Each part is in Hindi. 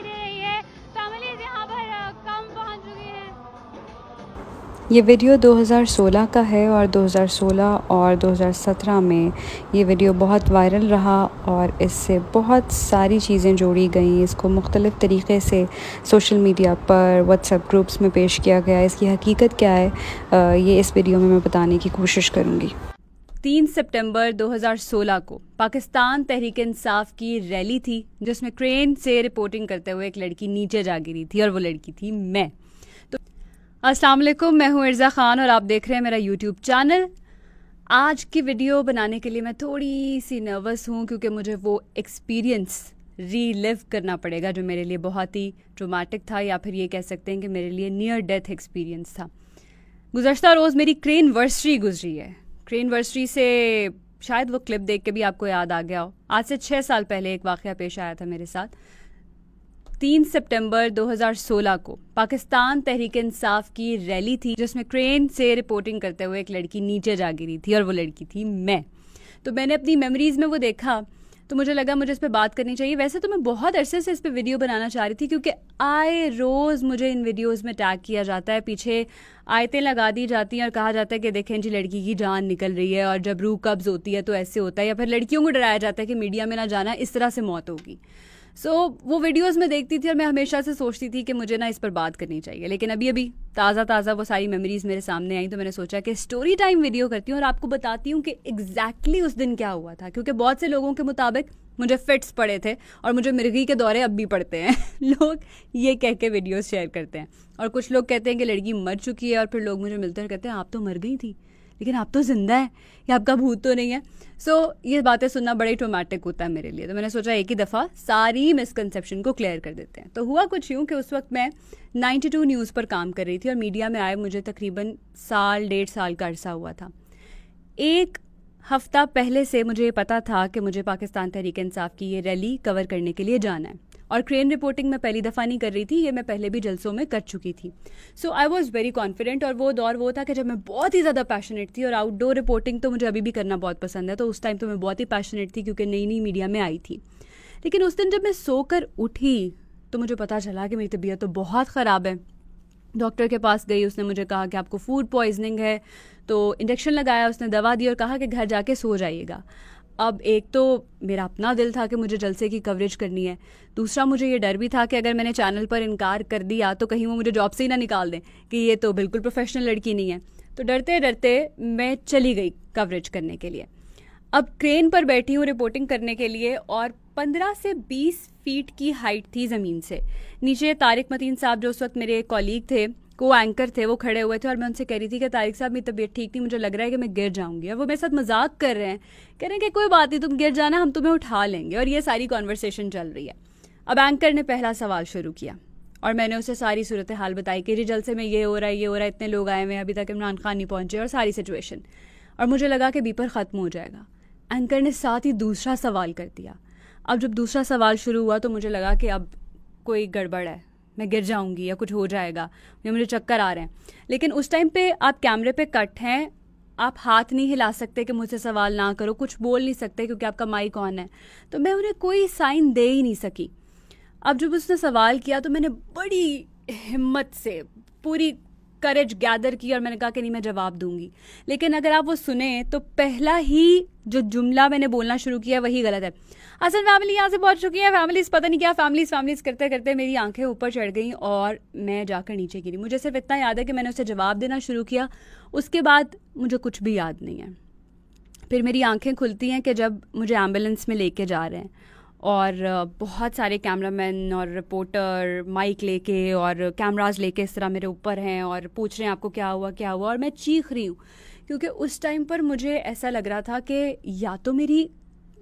दिखाई दे रही है फैमिलीज यहाँ पर कम पहुँच चुकी हैं ये वीडियो 2016 का है और 2016 और 2017 में ये वीडियो बहुत वायरल रहा और इससे बहुत सारी चीज़ें जोड़ी गई इसको मुख्तलिफ़ तरीके से सोशल मीडिया पर व्हाट्सएप ग्रुप्स में पेश किया गया इसकी हकीकत क्या है ये इस वीडियो में मैं बताने की कोशिश करूँगी तीन सितंबर 2016 को पाकिस्तान तहरीक इंसाफ की रैली थी जिसमें ट्रेन से रिपोर्टिंग करते हुए एक लड़की नीचे जा गिरी थी और वो लड़की थी मैं तो असलम मैं हूँ इर्ज़ा खान और आप देख रहे हैं मेरा यूट्यूब चैनल आज की वीडियो बनाने के लिए मैं थोड़ी सी नर्वस हूँ क्योंकि मुझे वो एक्सपीरियंस रीलिव करना पड़ेगा जो मेरे लिए बहुत ही ट्रोमेटिक था या फिर ये कह सकते हैं कि मेरे लिए नियर डेथ एक्सपीरियंस था गुजशत रोज़ मेरी क्रेन वर्सरी गुजरी है ट्रेनवर्सरी से शायद वो क्लिप देख के भी आपको याद आ गया हो आज से छः साल पहले एक वाक़ पेश आया था मेरे साथ तीन सितंबर 2016 को पाकिस्तान तहरीक इंसाफ की रैली थी जिसमें क्रेन से रिपोर्टिंग करते हुए एक लड़की नीचे जा गिरी थी और वो लड़की थी मैं तो मैंने अपनी मेमोरीज में वो देखा तो मुझे लगा मुझे इस पर बात करनी चाहिए वैसे तो मैं बहुत अरसे से इस पर वीडियो बनाना चाह रही थी क्योंकि आए रोज़ मुझे इन वीडियोज़ में टैग किया जाता है पीछे आयतें लगा दी जाती हैं और कहा जाता है कि देखें जी लड़की की जान निकल रही है और जब रू कब्ज़ होती है तो ऐसे होता है या फिर लड़कियों को डराया जाता है कि मीडिया में ना जाना इस तरह से मौत होगी सो so, वो वीडियोस में देखती थी और मैं हमेशा से सोचती थी कि मुझे ना इस पर बात करनी चाहिए लेकिन अभी अभी ताज़ा ताज़ा वो सारी मेमोरीज मेरे सामने आई तो मैंने सोचा कि स्टोरी टाइम वीडियो करती हूँ और आपको बताती हूँ कि एग्जैक्टली exactly उस दिन क्या हुआ था क्योंकि बहुत से लोगों के मुताबिक मुझे फिट्स पड़े थे और मुझे मिर्गी के दौरे अब भी पड़ते हैं लोग ये कह के वीडियोज़ शेयर करते हैं और कुछ लोग कहते हैं कि लड़की मर चुकी है और फिर लोग मुझे मिलते हैं कहते हैं आप तो मर गई थी लेकिन आप तो ज़िंदा है या आपका भूत तो नहीं है सो so, ये बातें सुनना बड़े ट्रोमेटिक होता है मेरे लिए तो मैंने सोचा एक ही दफ़ा सारी मिसकनसेप्शन को क्लियर कर देते हैं तो हुआ कुछ यूँ कि उस वक्त मैं 92 न्यूज़ पर काम कर रही थी और मीडिया में आए मुझे तकरीबन साल डेढ़ साल का अरसा हुआ था एक हफ्ता पहले से मुझे पता था कि मुझे पाकिस्तान तहरीक इंसाफ की ये रैली कवर करने के लिए जाना है और क्रेन रिपोर्टिंग मैं पहली दफ़ा नहीं कर रही थी ये मैं पहले भी जलसों में कर चुकी थी so I was very confident और वो दौर वो था कि जब मैं बहुत ही ज़्यादा पैशनेट थी और आउटडोर रिपोर्टिंग तो मुझे अभी भी करना बहुत पसंद है तो उस टाइम तो मैं बहुत ही पैशनेट थी क्योंकि नई नई मीडिया में आई थी लेकिन उस दिन जब मैं सोकर उठी तो मुझे पता चला कि मेरी तबीयत तो बहुत ख़राब है डॉक्टर के पास गई उसने मुझे कहा कि आपको फूड पॉइजनिंग है तो इंजेक्शन लगाया उसने दवा दी और कहा कि घर जाके सो जाइएगा अब एक तो मेरा अपना दिल था कि मुझे जलसे की कवरेज करनी है दूसरा मुझे ये डर भी था कि अगर मैंने चैनल पर इनकार कर दिया तो कहीं वो मुझे जॉब से ही ना निकाल दें कि ये तो बिल्कुल प्रोफेशनल लड़की नहीं है तो डरते डरते मैं चली गई कवरेज करने के लिए अब ट्रेन पर बैठी हूँ रिपोर्टिंग करने के लिए और 15 से 20 फीट की हाइट थी ज़मीन से नीचे तारिक मतीन साहब जो उस वक्त मेरे कॉलीग थे को एंकर थे वो खड़े हुए थे और मैं उनसे कह रही थी कि तारिक साहब मेरी तबीयत ठीक नहीं मुझे लग रहा है कि मैं गिर जाऊंगी और वो मेरे साथ मजाक कर रहे हैं कह रहे हैं कि कोई बात नहीं तुम गिर जाना हम तुम्हें उठा लेंगे और ये सारी कॉन्वर्सेशन चल रही है अब एंकर ने पहला सवाल शुरू किया और मैंने उसे सारी सूरत हाल बताई कि जी जल से मैं ये हो रहा है ये हो रहा है इतने लोग आए हुए हैं अभी तक इमरान खान नहीं पहुंचे और सारी सिचुएशन और मुझे लगा कि बीपर ख़त्म हो जाएगा एंकर ने साथ ही दूसरा सवाल कर दिया अब जब दूसरा सवाल शुरू हुआ तो मुझे लगा कि अब कोई गड़बड़ है मैं गिर जाऊंगी या कुछ हो जाएगा या मुझे चक्कर आ रहे हैं लेकिन उस टाइम पे आप कैमरे पे कट हैं आप हाथ नहीं हिला सकते कि मुझसे सवाल ना करो कुछ बोल नहीं सकते क्योंकि आपका माइक ऑन है तो मैं उन्हें कोई साइन दे ही नहीं सकी अब जब उसने सवाल किया तो मैंने बड़ी हिम्मत से पूरी करेज गैदर की और मैंने कहा कि नहीं मैं जवाब दूंगी लेकिन अगर आप वो सुने तो पहला ही जो जुमला मैंने बोलना शुरू किया वही गलत है असल फैमिली यहाँ से बहुत चुकी है फैमिलीज पता नहीं क्या फैमिलीज फैमिलीज करते करते मेरी आंखें ऊपर चढ़ गई और मैं जाकर नीचे गिरी मुझे सिर्फ इतना याद है कि मैंने उसे जवाब देना शुरू किया उसके बाद मुझे कुछ भी याद नहीं है फिर मेरी आंखें खुलती हैं कि जब मुझे एम्बुलेंस में लेके जा रहे हैं और बहुत सारे कैमरामैन और रिपोर्टर माइक लेके और कैमराज लेके इस तरह मेरे ऊपर हैं और पूछ रहे हैं आपको क्या हुआ क्या हुआ और मैं चीख रही हूँ क्योंकि उस टाइम पर मुझे ऐसा लग रहा था कि या तो मेरी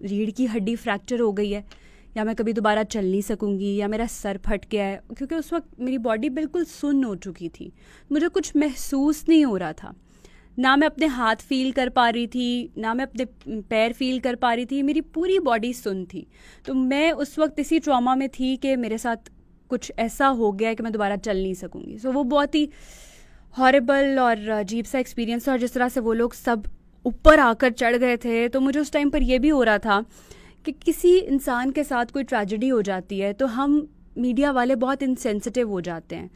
रीढ़ की हड्डी फ्रैक्चर हो गई है या मैं कभी दोबारा चल नहीं सकूँगी या मेरा सर फट गया है क्योंकि उस वक्त मेरी बॉडी बिल्कुल सुन्न हो चुकी थी मुझे कुछ महसूस नहीं हो रहा था ना मैं अपने हाथ फील कर पा रही थी ना मैं अपने पैर फील कर पा रही थी मेरी पूरी बॉडी सुन थी तो मैं उस वक्त इसी ट्रॉमा में थी कि मेरे साथ कुछ ऐसा हो गया कि मैं दोबारा चल नहीं सकूँगी सो so, वो बहुत ही हॉरेबल और अजीब सा एक्सपीरियंस था और जिस तरह से वो लोग सब ऊपर आकर चढ़ गए थे तो मुझे उस टाइम पर यह भी हो रहा था कि किसी इंसान के साथ कोई ट्रेजिडी हो जाती है तो हम मीडिया वाले बहुत इनसेंसिटिव हो जाते हैं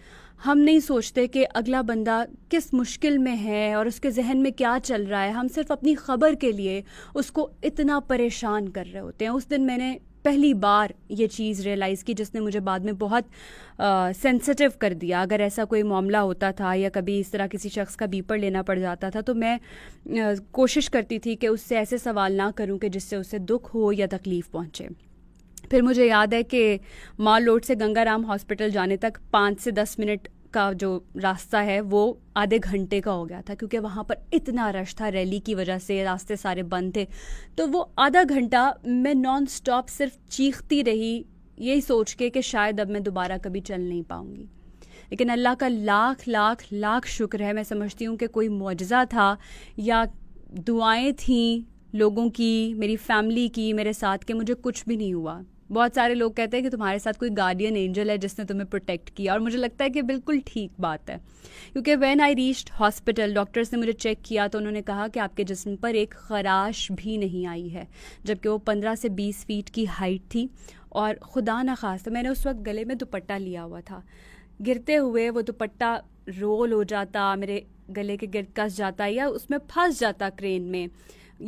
हम नहीं सोचते कि अगला बंदा किस मुश्किल में है और उसके जहन में क्या चल रहा है हम सिर्फ अपनी ख़बर के लिए उसको इतना परेशान कर रहे होते हैं उस दिन मैंने पहली बार ये चीज़ रियलाइज़ की जिसने मुझे बाद में बहुत सेंसिटिव कर दिया अगर ऐसा कोई मामला होता था या कभी इस तरह किसी शख्स का बीपर लेना पड़ जाता था तो मैं आ, कोशिश करती थी कि उससे ऐसे सवाल ना करूं कि जिससे उसे दुख हो या तकलीफ़ पहुंचे फिर मुझे याद है कि माँ लोड से गंगाराम हॉस्पिटल जाने तक पाँच से दस मिनट का जो रास्ता है वो आधे घंटे का हो गया था क्योंकि वहाँ पर इतना रश था रैली की वजह से रास्ते सारे बंद थे तो वो आधा घंटा मैं नॉन स्टॉप सिर्फ चीखती रही यही सोच के कि शायद अब मैं दोबारा कभी चल नहीं पाऊँगी लेकिन अल्लाह का लाख लाख लाख शुक्र है मैं समझती हूँ कि कोई मुआजा था या दुआएं थीं लोगों की मेरी फैमिली की मेरे साथ के मुझे कुछ भी नहीं हुआ बहुत सारे लोग कहते हैं कि तुम्हारे साथ कोई गार्डियन एंजल है जिसने तुम्हें प्रोटेक्ट किया और मुझे लगता है कि बिल्कुल ठीक बात है क्योंकि when I reached hospital doctors ने मुझे चेक किया तो उन्होंने कहा कि आपके जिसम पर एक खराश भी नहीं आई है जबकि वो पंद्रह से बीस फीट की हाइट थी और खुदा न खास मैंने उस वक्त गले में दुपट्टा लिया हुआ था गिरते हुए वो दुपट्टा रोल हो जाता मेरे गले के गिर कस जाता या उसमें फंस जाता क्रेन में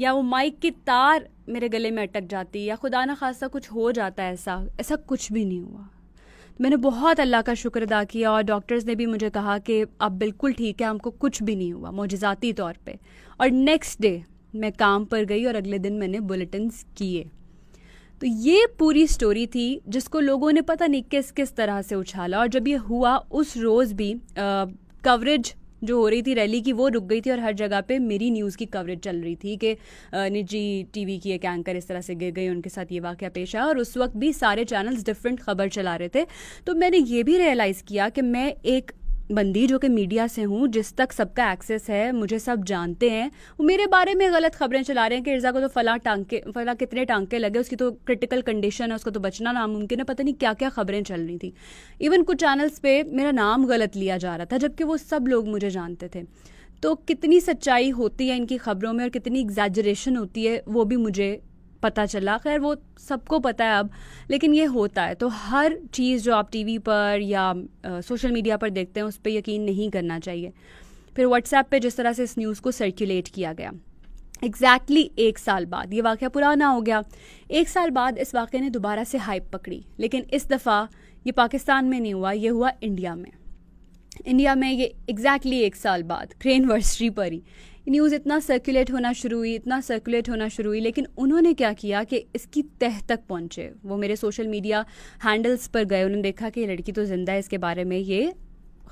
या वो माइक की तार मेरे गले में अटक जाती या खुदा ना खासा कुछ हो जाता है ऐसा ऐसा कुछ भी नहीं हुआ मैंने बहुत अल्लाह का शुक्र अदा किया और डॉक्टर्स ने भी मुझे कहा कि आप बिल्कुल ठीक है हमको कुछ भी नहीं हुआ मोजाती तौर पे और नेक्स्ट डे मैं काम पर गई और अगले दिन मैंने बुलेटिन किए तो ये पूरी स्टोरी थी जिसको लोगों ने पता नहीं किस किस तरह से उछाला और जब ये हुआ उस रोज़ भी कवरेज जो हो रही थी रैली की वो रुक गई थी और हर जगह पे मेरी न्यूज़ की कवरेज चल रही थी कि निजी टीवी की एक एंकर इस तरह से गिर गई उनके साथ ये वाक्य पेश आया और उस वक्त भी सारे चैनल्स डिफरेंट खबर चला रहे थे तो मैंने ये भी रियलाइज़ किया कि मैं एक बंदी जो कि मीडिया से हूँ जिस तक सबका एक्सेस है मुझे सब जानते हैं वो मेरे बारे में गलत खबरें चला रहे हैं कि इर्जा को तो फला टांके फला कितने टांके लगे उसकी तो क्रिटिकल कंडीशन है उसको तो बचना नामुमकिन है पता नहीं क्या क्या खबरें चल रही थी इवन कुछ चैनल्स पे मेरा नाम गलत लिया जा रहा था जबकि वो सब लोग मुझे जानते थे तो कितनी सच्चाई होती है इनकी खबरों में और कितनी एग्जेजरेशन होती है वो भी मुझे पता चला खैर वो सबको पता है अब लेकिन ये होता है तो हर चीज़ जो आप टीवी पर या सोशल मीडिया पर देखते हैं उस पर यकीन नहीं करना चाहिए फिर व्हाट्सएप पे जिस तरह से इस न्यूज़ को सर्कुलेट किया गया एग्जैक्टली exactly एक साल बाद ये वाक़ पुराना हो गया एक साल बाद इस वाक़े ने दोबारा से हाइप पकड़ी लेकिन इस दफ़ा ये पाकिस्तान में नहीं हुआ ये हुआ इंडिया में इंडिया में ये एग्जैक्टली exactly एक साल बाद क्रेनवर्सरी पर ही न्यूज़ इतना सर्कुलेट होना शुरू हुई इतना सर्कुलेट होना शुरू हुई लेकिन उन्होंने क्या किया कि इसकी तह तक पहुँचे वो मेरे सोशल मीडिया हैंडल्स पर गए उन्होंने देखा कि ये लड़की तो ज़िंदा है इसके बारे में ये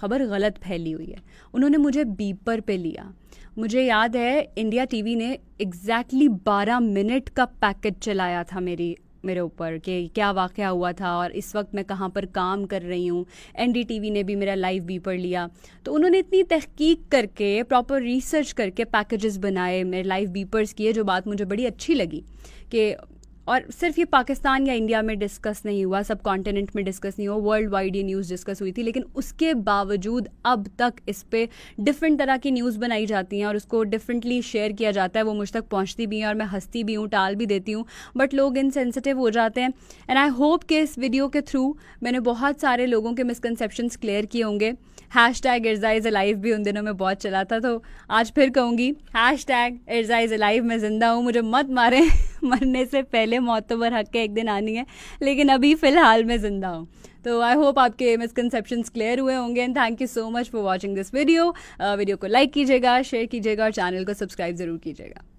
खबर गलत फैली हुई है उन्होंने मुझे बीपर पे लिया मुझे याद है इंडिया टीवी ने एग्जैक्टली exactly 12 मिनट का पैकेट चलाया था मेरी मेरे ऊपर कि क्या वाक़ हुआ था और इस वक्त मैं कहाँ पर काम कर रही हूँ एन ने भी मेरा लाइव भी पढ़ लिया तो उन्होंने इतनी तहकीक करके प्रॉपर रिसर्च करके पैकेजेस बनाए मेरे लाइव बीपर्स किए जो बात मुझे बड़ी अच्छी लगी कि और सिर्फ ये पाकिस्तान या इंडिया में डिस्कस नहीं हुआ सब कॉन्टिनेंट में डिस्कस नहीं हुआ वर्ल्ड वाइड ये न्यूज़ डिस्कस हुई थी लेकिन उसके बावजूद अब तक इस पर डिफरेंट तरह की न्यूज़ बनाई जाती हैं और उसको डिफरेंटली शेयर किया जाता है वो मुझ तक पहुँचती भी हैं और मैं हंसती भी हूँ टाल भी देती हूँ बट लोग इनसेंसिटिव हो जाते हैं एंड आई होप कि इस वीडियो के थ्रू मैंने बहुत सारे लोगों के मिसकनसेप्शन क्लियर किए होंगे hashtag Irza is alive भी उन दिनों में बहुत चला था तो आज फिर कहूँगी hashtag Irza is alive मैं ज़िंदा हूँ मुझे मत मारें मरने से पहले मौत तो हक के एक दिन आनी है लेकिन अभी फ़िलहाल मैं ज़िंदा हूँ तो आई होप आपके मिसकनसेप्शन क्लियर हुए होंगे and thank you so much for watching this video video को लाइक कीजिएगा शेयर कीजिएगा और चैनल को सब्सक्राइब ज़रूर कीजिएगा